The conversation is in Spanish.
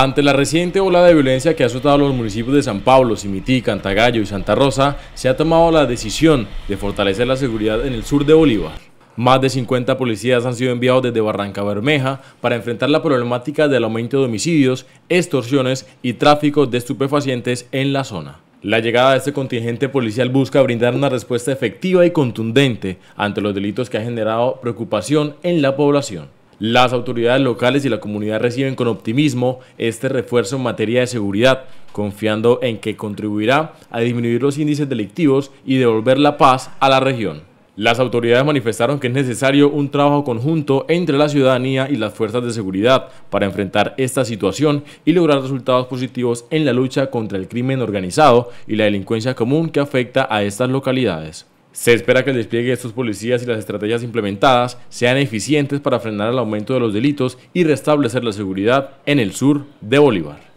Ante la reciente ola de violencia que ha azotado los municipios de San Pablo, Cimití, Cantagallo y Santa Rosa, se ha tomado la decisión de fortalecer la seguridad en el sur de Bolívar. Más de 50 policías han sido enviados desde Barranca Bermeja para enfrentar la problemática del aumento de homicidios, extorsiones y tráfico de estupefacientes en la zona. La llegada de este contingente policial busca brindar una respuesta efectiva y contundente ante los delitos que ha generado preocupación en la población. Las autoridades locales y la comunidad reciben con optimismo este refuerzo en materia de seguridad, confiando en que contribuirá a disminuir los índices delictivos y devolver la paz a la región. Las autoridades manifestaron que es necesario un trabajo conjunto entre la ciudadanía y las fuerzas de seguridad para enfrentar esta situación y lograr resultados positivos en la lucha contra el crimen organizado y la delincuencia común que afecta a estas localidades. Se espera que el despliegue de estos policías y las estrategias implementadas sean eficientes para frenar el aumento de los delitos y restablecer la seguridad en el sur de Bolívar.